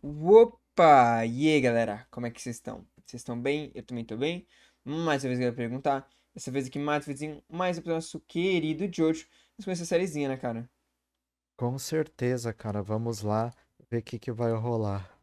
Opa! E aí, galera? Como é que vocês estão? Vocês estão bem? Eu também estou bem. Mais uma vez eu quero perguntar. Dessa vez aqui, mais vizinho, mais pro nosso querido Jojo. Vamos começar a sériezinha, né, cara? Com certeza, cara. Vamos lá ver o que, que vai rolar.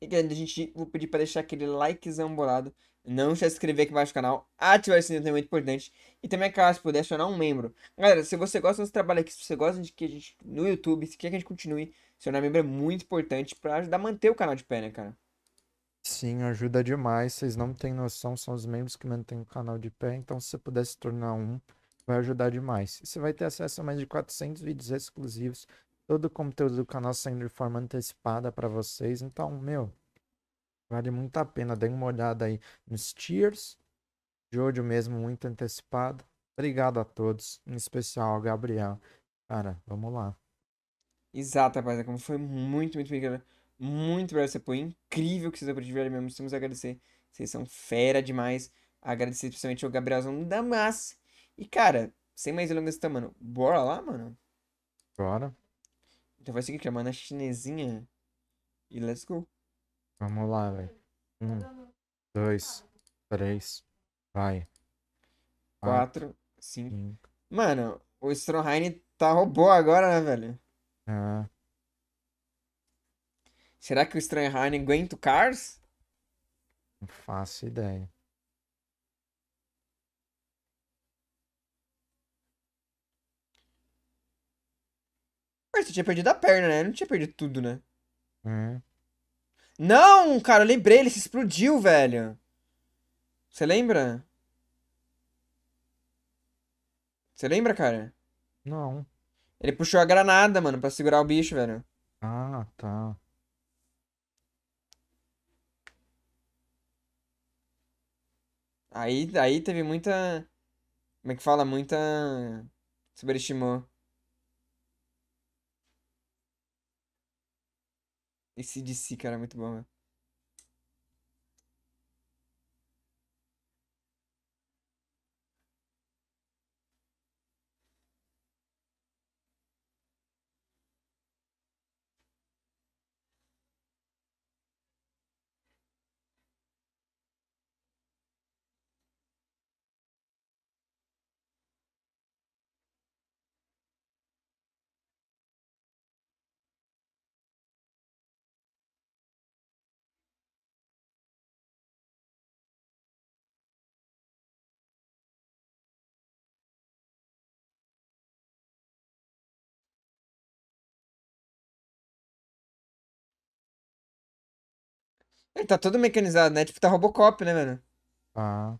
E, galera, a gente vou pedir para deixar aquele likezão bolado. Não se inscrever aqui embaixo do canal, ativar o sininho também é muito importante. E também, claro, se puder, acionar tornar um membro. Galera, se você gosta do nosso trabalho aqui, se você gosta de que a gente no YouTube, se quer que a gente continue, se tornar membro é muito importante para ajudar a manter o canal de pé, né, cara? Sim, ajuda demais. Vocês não têm noção, são os membros que mantêm o canal de pé. Então, se você puder se tornar um, vai ajudar demais. Você vai ter acesso a mais de 400 vídeos exclusivos, todo o conteúdo do canal saindo de forma antecipada para vocês. Então, meu, vale muito a pena. Dê uma olhada aí nos tiers. De hoje mesmo, muito antecipado. Obrigado a todos, em especial ao Gabriel. Cara, vamos lá. Exato, rapaz. É como foi muito, muito bem. Muito obrigado esse apoio incrível que vocês dão pra mesmo. Temos a agradecer. Vocês são fera demais. Agradecer especialmente ao Gabrielzão Damas. E, cara, sem mais delongas, tá, tamanho, Bora lá, mano? Bora. Então vai seguir, mano, a chinesinha. E let's go. Vamos lá, velho. Um, dois, três, vai. Quatro, cinco. cinco. Mano, o Stronheim tá robô agora, né, velho? Ah. Será que o Stranheim aguenta o Cars? Não faço ideia. Mas você tinha perdido a perna, né? Não tinha perdido tudo, né? Hum. Não, cara, eu lembrei, ele se explodiu, velho. Você lembra? Você lembra, cara? Não. Ele puxou a granada, mano, pra segurar o bicho, velho. Ah, tá. Aí, aí teve muita. Como é que fala? Muita. Subestimou. Esse DC, cara, é muito bom, velho. Ele tá todo mecanizado, né? Tipo, tá Robocop, né, mano? Ah.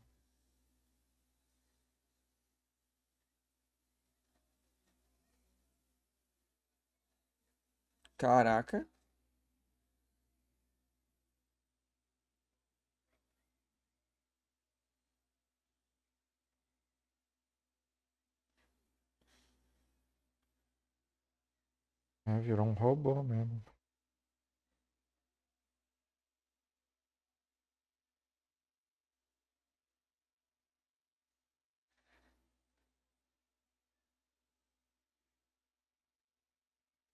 Caraca. É, virou um robô mesmo.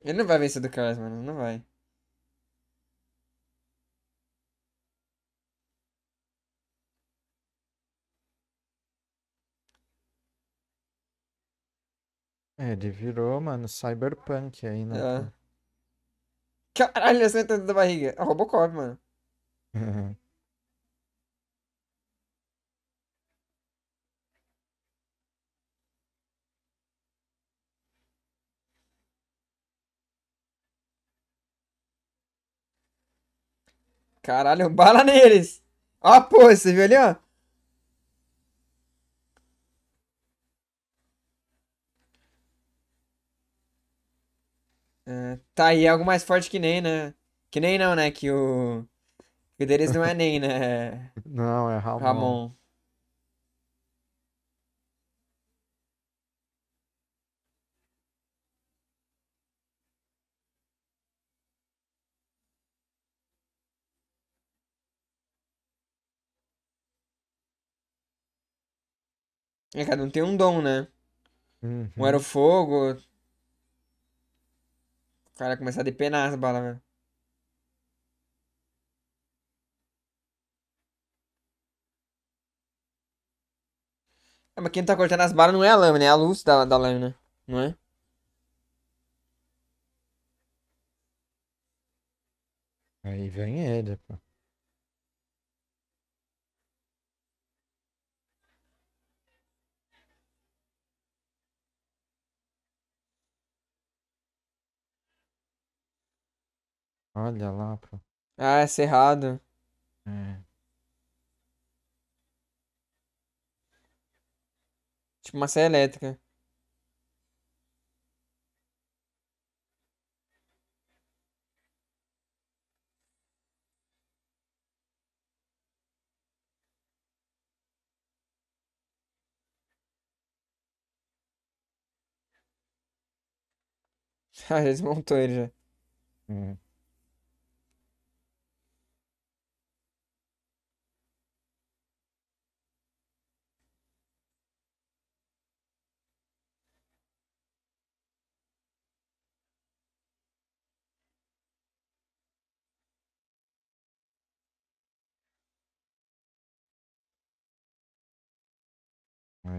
Ele não vai vencer do Carlos, mano. Não vai. É, Ele virou, mano, cyberpunk aí, né? É. Caralho, acertando da barriga. É Robocop, mano. Caralho, bala neles. Ó, ah, pô, você viu ali, ó? É, tá aí, é algo mais forte que nem, né? Que nem não, né? Que o. Que o deles não é nem, né? Não, é Ramon. Ramon. É, cada um tem um dom, né? Uhum. Um era o fogo. O cara começar a depenar as balas, velho. Né? É, mas quem tá cortando as balas não é a lâmina, é a luz da, da lâmina, não é? Aí vem ele, pô. Olha lá, pô. Ah, é cerrado. É. Tipo uma serra elétrica. Ah, já desmontou ele já. Hum.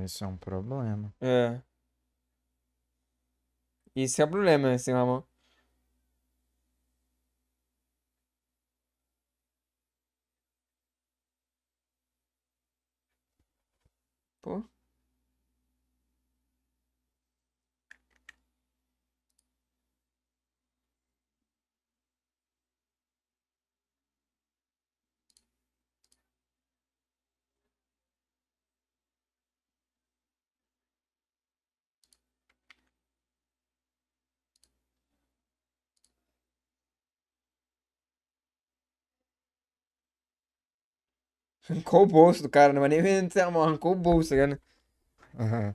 Isso é um problema. É. Isso é um problema, assim, né? Ramon. Arrancou o bolso do cara, não é nem a mão, arrancou o bolso, tá ligado? Aham. Uhum.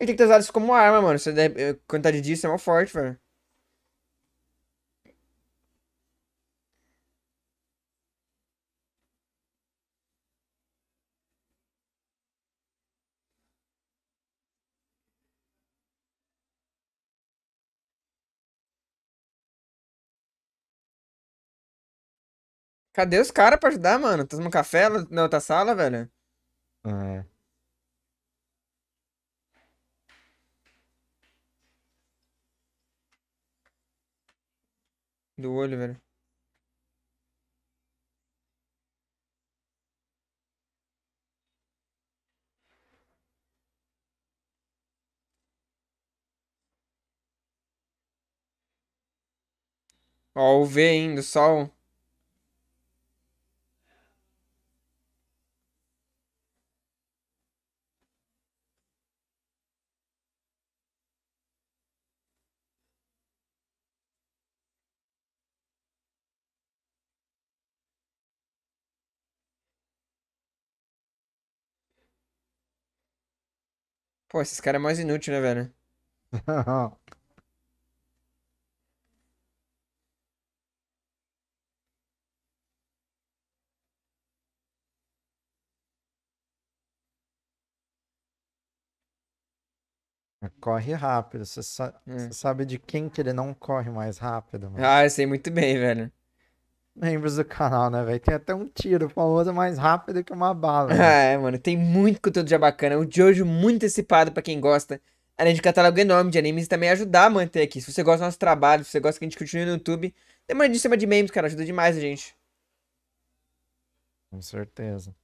Ele tem que ter usado isso como arma, mano. Você deve... Eh, quantidade disso é mó forte, velho. Cadê os caras pra ajudar, mano? Tá tomando café na outra sala, velho? É. Do olho, velho. Ó, o V, hein, do sol. Pô, esses caras é mais inútil, né, velho? É, corre rápido. Você sa- é. sabe de quem que ele não corre mais rápido, mano. Ah, eu sei muito bem, velho membros do canal, né, velho? Tem até um tiro famoso mais rápido que uma bala. Né? é, mano, tem muito conteúdo já bacana. O Jojo muito antecipado para quem gosta. Além de um catálogo enorme de animes, também ajudar a manter aqui. Se você gosta do nosso trabalho, se você gosta que a gente continue no YouTube, dê uma de cima de membros cara. Ajuda demais a gente. Com certeza.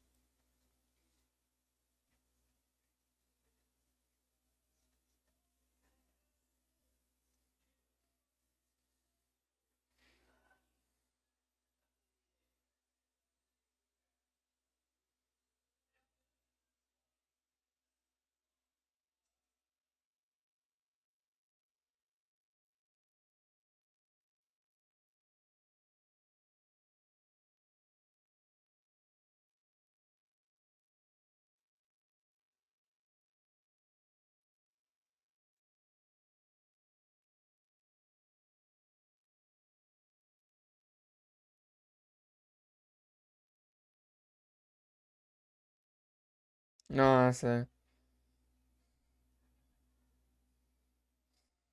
Nossa.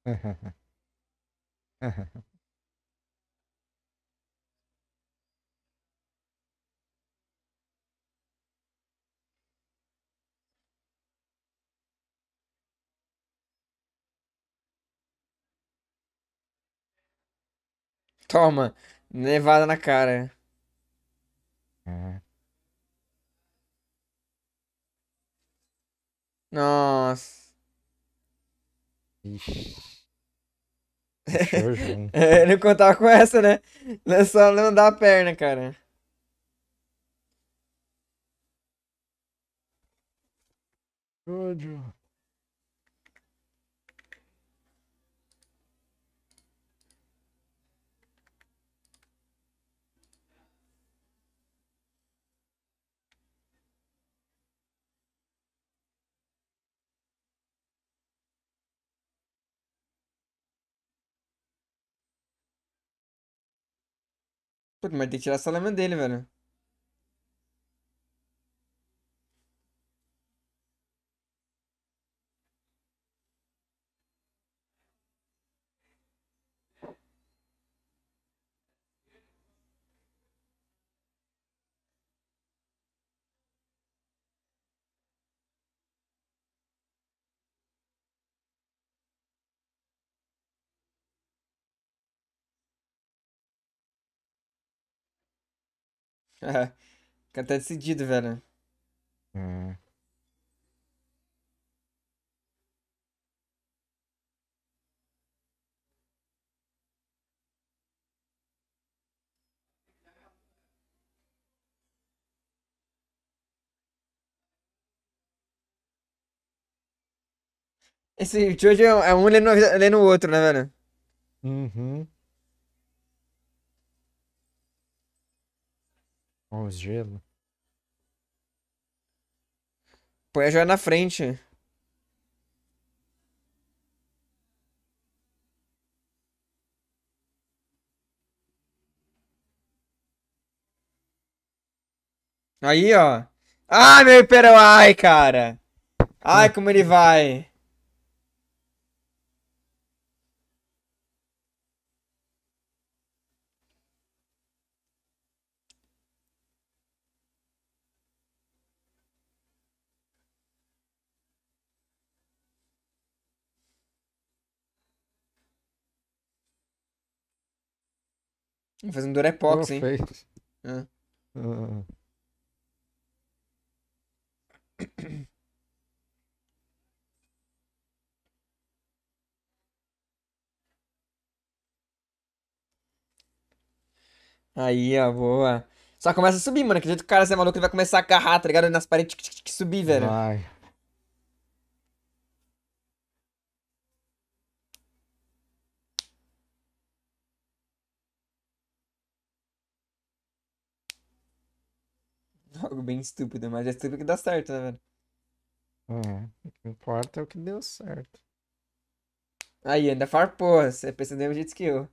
Toma, nevada na cara. É. Nossa. Ixi. é, ele contava com essa, né? Não é só não dá a perna, cara. Jojo. Pô, mas tem que tirar essa lama dele, velho. É. Fica até decidido, velho. Hum. Esse Jojo é, é um lendo, lendo o outro, né, velho? Uhum. Ó, gelo. Põe a joia na frente. Aí, ó. Ah, meu Ai, cara. Ai, como ele vai. Fazer um Durepox, oh, hein? Fez. Ah. Ah. Aí, ó, boa. Só começa a subir, mano. Acredito que o cara, você é maluco, ele vai começar a agarrar, tá ligado? Nas paredes, tic, tic, tic, subir, velho. Vai. bem estúpido, mas é estúpido que dá certo, né, velho? É, o que importa é o que deu certo. Aí, ainda farpou, você pensa do mesmo jeito que eu.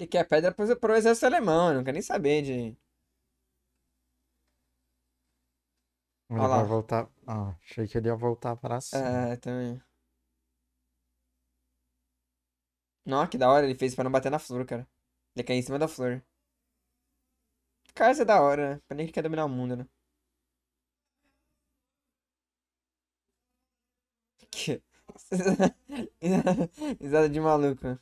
Ele quer é pedra pro, pro exército alemão, não quer nem saber de. Ele vai voltar. Ah, achei que ele ia voltar pra cima. É, também. Nossa, que da hora ele fez pra não bater na flor, cara. Ele caiu em cima da flor. Cara, isso é da hora, né? Pra nem que quer dominar o mundo, né? Que. Risada de maluco. Né?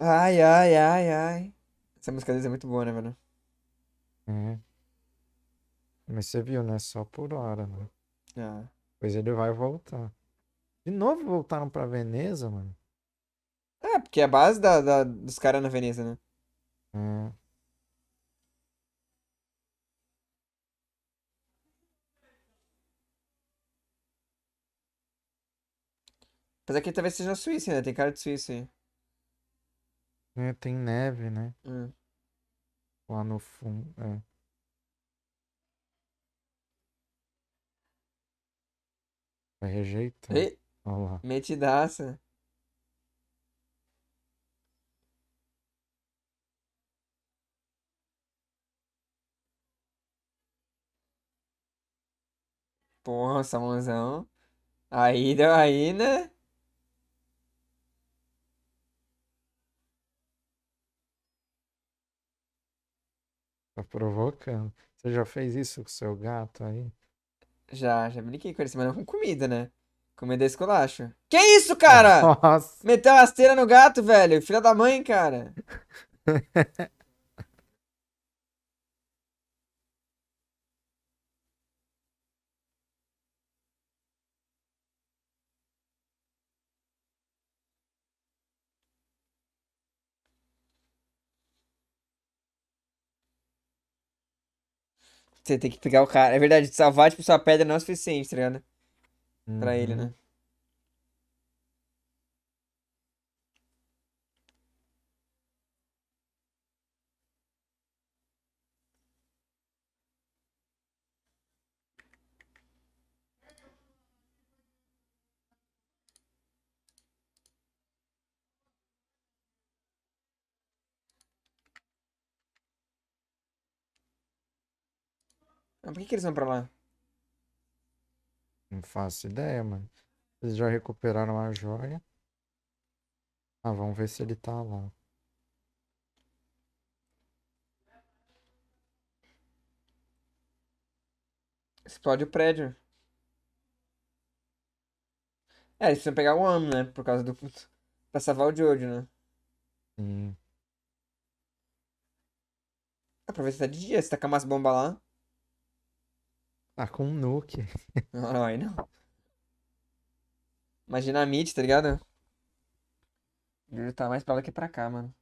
Ai, ai, ai, ai. Essa música deles é muito boa, né, mano? É. Uhum. Mas você viu, né? Só por hora, né? Ah. Pois ele vai voltar. De novo voltaram pra Veneza, mano. É, porque é a base da, da dos caras na Veneza, né? É. Apesar que talvez seja na Suíça, né? Tem cara de Suíça aí. É, tem neve, né? É. Lá no fundo. É. Vai rejeitar. E... Olha lá. Metidaça. Porra, Samanzão. Aí deu aí, né? Tá provocando. Você já fez isso com o seu gato aí? Já, já brinquei com ele, mas não com comida, né? Comida é esculacho. Que isso, cara? Nossa. Meteu a esteira no gato, velho. Filha da mãe, cara. Você tem que pegar o cara. É verdade, salvar, tipo, sua pedra não é o suficiente, tá ligado? Pra ele, uhum. né? Mas por que, que eles vão pra lá? Não faço ideia, mano. Eles já recuperaram a joia. Ah, vamos ver se ele tá lá. Explode o prédio. É, eles precisam pegar o Am, né? Por causa do. Pra salvar o Jojo, né? Sim. Aproveita de dia, você tacar umas bombas lá. Ah, com um Nokia. Ai, não. Imagina a Mid, tá ligado? Ele tá mais pra lá que pra cá, mano.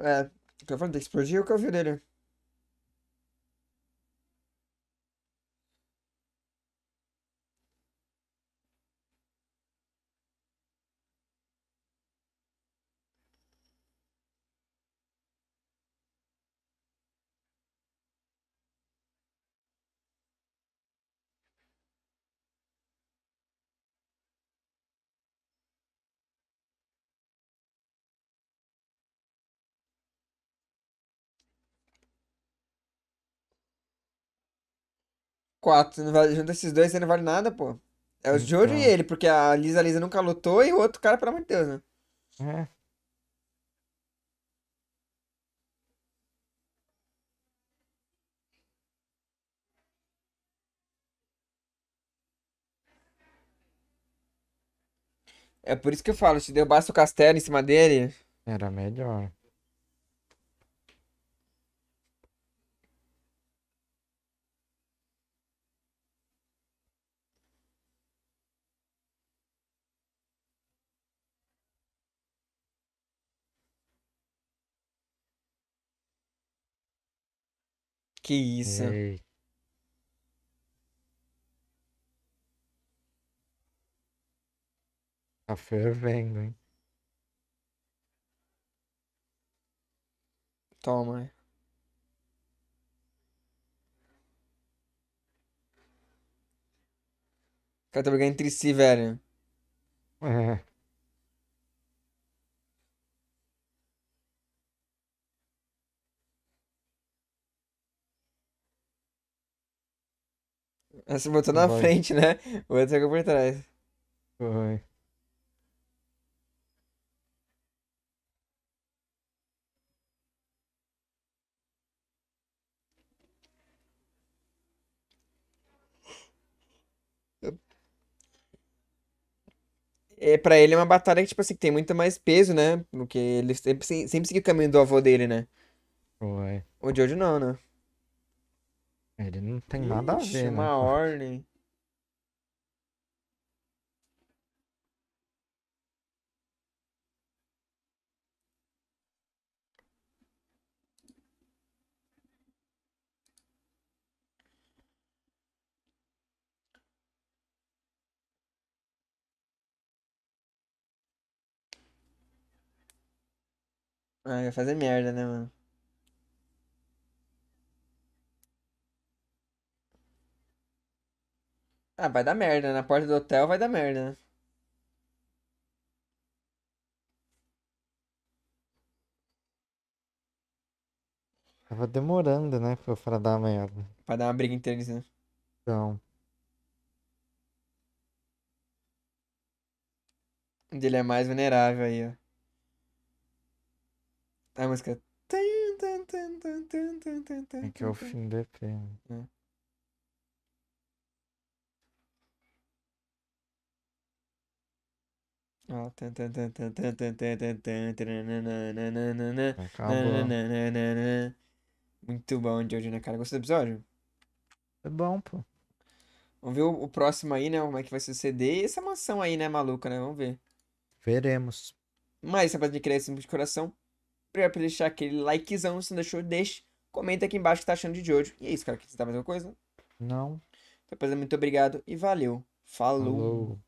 É, o que eu falei, tem que explodir o que eu vi dele. quatro. Não vale, junta esses dois, você não vale nada, pô. É o então... Jojo e ele, porque a Lisa Lisa nunca lutou e o outro cara, pelo amor de Deus, né? É. É por isso que eu falo, se derrubasse o castelo em cima dele. Era melhor. Que isso. Ei. Tá fervendo, hein? Toma. Cara tá brigando entre si, velho. É. Você botou na Vai. frente, né? O outro jogou por trás. Foi. É, pra ele é uma batalha que, tipo assim, tem muito mais peso, né? Porque ele sempre, sempre seguiu o caminho do avô dele, né? Vai. O Jojo não, né? Ele não tem Ixi, nada a ver, né, uma né? ordem. Ah, vai fazer merda, né, mano? Ah, vai dar merda. Na né? porta do hotel vai dar merda, né? Tava demorando, né? Pra dar merda. Pra dar uma briga entre eles, né? Então. Onde ele é mais vulnerável aí, ó. A música. É, é que é o fim do EP. Né? É. Muito bom, Jojo, né, cara? Gostou do episódio? É bom, pô. Vamos ver o, o próximo aí, né? Como é que vai suceder. E essa mansão aí, né, maluca, né? Vamos ver. Veremos. Mas, rapaziada, querer esse de coração. Primeiro pra deixar aquele likezão. Se não deixou, deixe. Comenta aqui embaixo o que tá achando de Jojo. E é isso, cara. Quer citar tá mais alguma coisa? Não. Então, rapaziada, muito obrigado e valeu. Falou. Falou.